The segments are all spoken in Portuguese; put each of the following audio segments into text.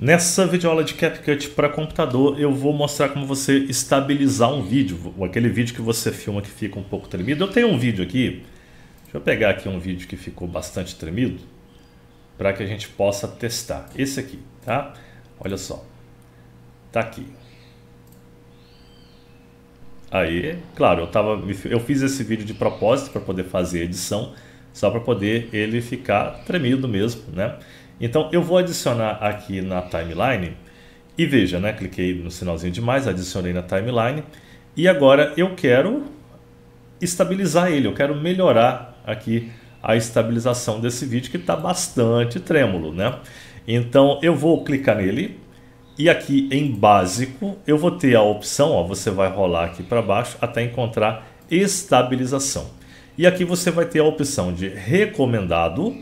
Nessa videoaula de CapCut para computador, eu vou mostrar como você estabilizar um vídeo, aquele vídeo que você filma que fica um pouco tremido. Eu tenho um vídeo aqui, deixa eu pegar aqui um vídeo que ficou bastante tremido, para que a gente possa testar. Esse aqui, tá? Olha só, tá aqui. Aí, claro, eu, tava, eu fiz esse vídeo de propósito para poder fazer a edição, só para poder ele ficar tremido mesmo, né? Então eu vou adicionar aqui na timeline e veja, né? Cliquei no sinalzinho de mais, adicionei na timeline e agora eu quero estabilizar ele, eu quero melhorar aqui a estabilização desse vídeo que está bastante trêmulo, né? Então eu vou clicar nele e aqui em básico eu vou ter a opção, ó, você vai rolar aqui para baixo até encontrar estabilização. E aqui você vai ter a opção de recomendado,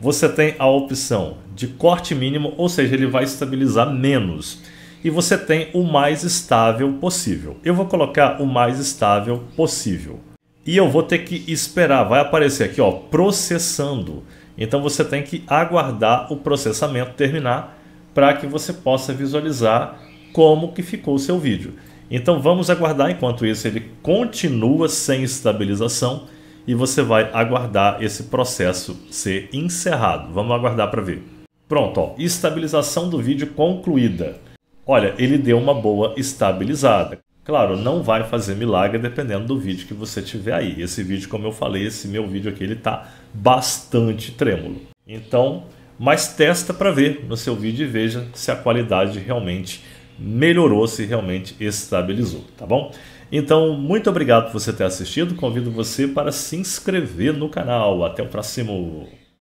você tem a opção de corte mínimo, ou seja, ele vai estabilizar menos. E você tem o mais estável possível. Eu vou colocar o mais estável possível. E eu vou ter que esperar, vai aparecer aqui, ó, processando. Então você tem que aguardar o processamento terminar para que você possa visualizar como que ficou o seu vídeo. Então vamos aguardar enquanto isso ele continua sem estabilização e você vai aguardar esse processo ser encerrado. Vamos aguardar para ver. Pronto, ó, estabilização do vídeo concluída. Olha, ele deu uma boa estabilizada. Claro, não vai fazer milagre dependendo do vídeo que você tiver aí. Esse vídeo, como eu falei, esse meu vídeo aqui, ele está bastante trêmulo. Então, mas testa para ver no seu vídeo e veja se a qualidade realmente melhorou, se realmente estabilizou, tá bom? Então, muito obrigado por você ter assistido. Convido você para se inscrever no canal. Até o próximo